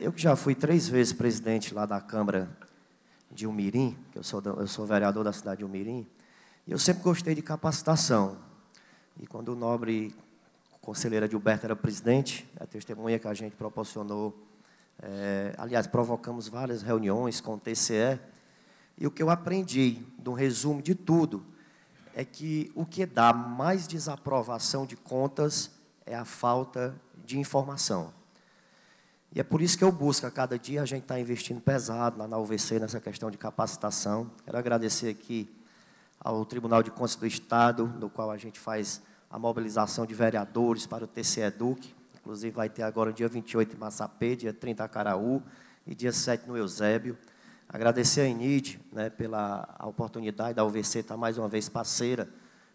Eu que já fui três vezes presidente lá da Câmara de Umirim, que eu sou, eu sou vereador da cidade de Umirim, e eu sempre gostei de capacitação. E quando o nobre conselheira Gilberto era presidente, a é testemunha que a gente proporcionou, é, aliás, provocamos várias reuniões com o TCE, e o que eu aprendi, de um resumo de tudo, é que o que dá mais desaprovação de contas é a falta de informação. E é por isso que eu busco, a cada dia a gente está investindo pesado lá na UVC, nessa questão de capacitação. Quero agradecer aqui ao Tribunal de Contas do Estado, no qual a gente faz a mobilização de vereadores para o TC Educ. Inclusive, vai ter agora dia 28 em Massapê, dia 30 em Caraú e dia 7 no Eusébio. Agradecer a INID né, pela oportunidade da UVC estar tá mais uma vez parceira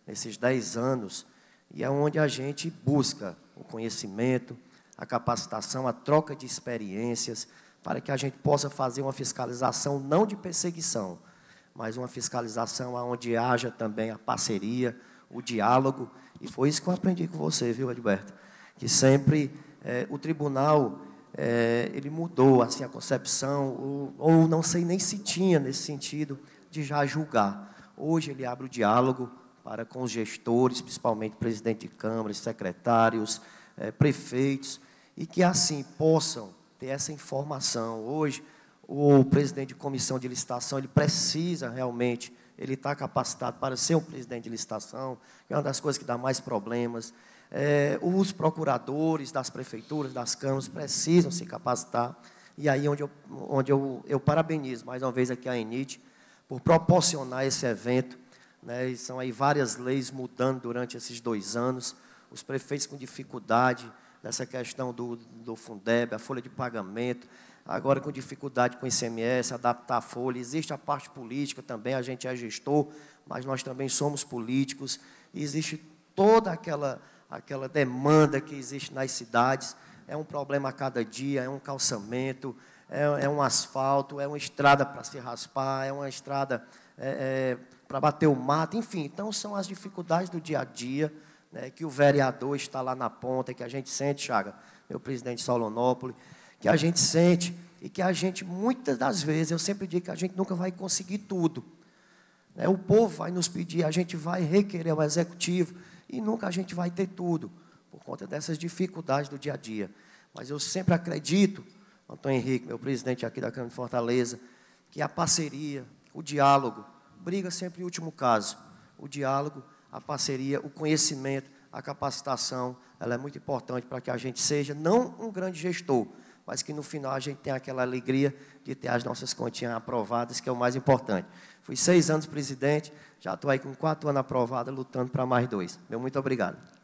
nesses 10 anos. E é onde a gente busca o conhecimento, a capacitação, a troca de experiências, para que a gente possa fazer uma fiscalização não de perseguição, mas uma fiscalização onde haja também a parceria, o diálogo. E foi isso que eu aprendi com você, viu, Alberto? Que sempre é, o tribunal é, ele mudou assim a concepção, ou, ou não sei nem se tinha nesse sentido de já julgar. Hoje ele abre o diálogo para com os gestores, principalmente presidente de câmara, secretários, é, prefeitos, e que assim possam ter essa informação. Hoje, o presidente de comissão de licitação, ele precisa realmente, ele está capacitado para ser um presidente de licitação, que é uma das coisas que dá mais problemas. É, os procuradores das prefeituras, das câmaras, precisam se capacitar. E aí onde eu, onde eu, eu parabenizo mais uma vez aqui a ENIT por proporcionar esse evento. Né, são aí várias leis mudando durante esses dois anos, os prefeitos com dificuldade, nessa questão do, do Fundeb, a folha de pagamento, agora com dificuldade com o ICMS, adaptar a folha. Existe a parte política também, a gente é gestor, mas nós também somos políticos. existe toda aquela, aquela demanda que existe nas cidades. É um problema a cada dia, é um calçamento, é, é um asfalto, é uma estrada para se raspar, é uma estrada é, é, para bater o mato, enfim. Então, são as dificuldades do dia a dia né, que o vereador está lá na ponta, que a gente sente, Chaga, meu presidente Solonópolis, que a gente sente e que a gente, muitas das vezes, eu sempre digo que a gente nunca vai conseguir tudo. Né? O povo vai nos pedir, a gente vai requerer o executivo e nunca a gente vai ter tudo, por conta dessas dificuldades do dia a dia. Mas eu sempre acredito, Antônio Henrique, meu presidente aqui da Câmara de Fortaleza, que a parceria, o diálogo, briga sempre em último caso, o diálogo a parceria, o conhecimento, a capacitação, ela é muito importante para que a gente seja não um grande gestor, mas que no final a gente tenha aquela alegria de ter as nossas continhas aprovadas, que é o mais importante. Fui seis anos presidente, já estou aí com quatro anos aprovado, lutando para mais dois. Meu muito obrigado.